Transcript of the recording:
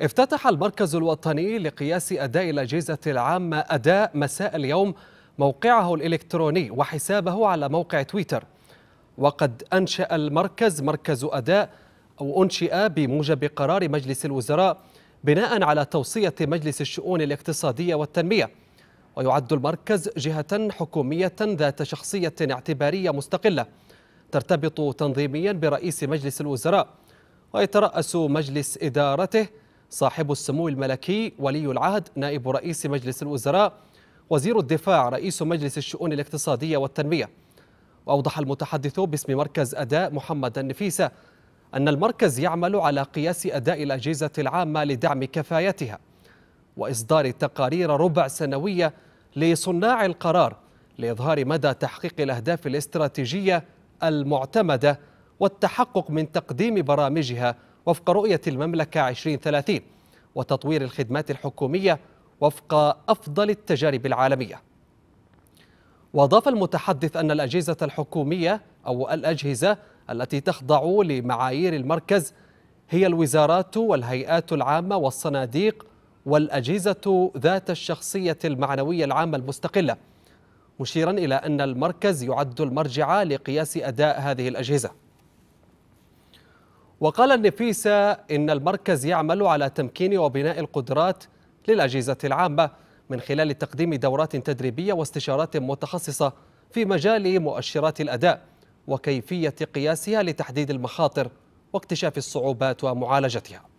افتتح المركز الوطني لقياس أداء الأجهزة العامة أداء مساء اليوم موقعه الإلكتروني وحسابه على موقع تويتر وقد أنشأ المركز مركز أداء أو أنشئ بموجب قرار مجلس الوزراء بناء على توصية مجلس الشؤون الاقتصادية والتنمية ويعد المركز جهة حكومية ذات شخصية اعتبارية مستقلة ترتبط تنظيميا برئيس مجلس الوزراء ويترأس مجلس إدارته صاحب السمو الملكي ولي العهد نائب رئيس مجلس الوزراء وزير الدفاع رئيس مجلس الشؤون الاقتصادية والتنمية وأوضح المتحدث باسم مركز أداء محمد النفيسة أن المركز يعمل على قياس أداء الأجهزة العامة لدعم كفايتها وإصدار تقارير ربع سنوية لصناع القرار لإظهار مدى تحقيق الأهداف الاستراتيجية المعتمدة والتحقق من تقديم برامجها وفق رؤية المملكة 2030 وتطوير الخدمات الحكومية وفق أفضل التجارب العالمية وأضاف المتحدث أن الأجهزة الحكومية أو الأجهزة التي تخضع لمعايير المركز هي الوزارات والهيئات العامة والصناديق والأجهزة ذات الشخصية المعنوية العامة المستقلة مشيرا إلى أن المركز يعد المرجع لقياس أداء هذه الأجهزة وقال النفيسة إن المركز يعمل على تمكين وبناء القدرات للأجهزة العامة من خلال تقديم دورات تدريبية واستشارات متخصصة في مجال مؤشرات الأداء وكيفية قياسها لتحديد المخاطر واكتشاف الصعوبات ومعالجتها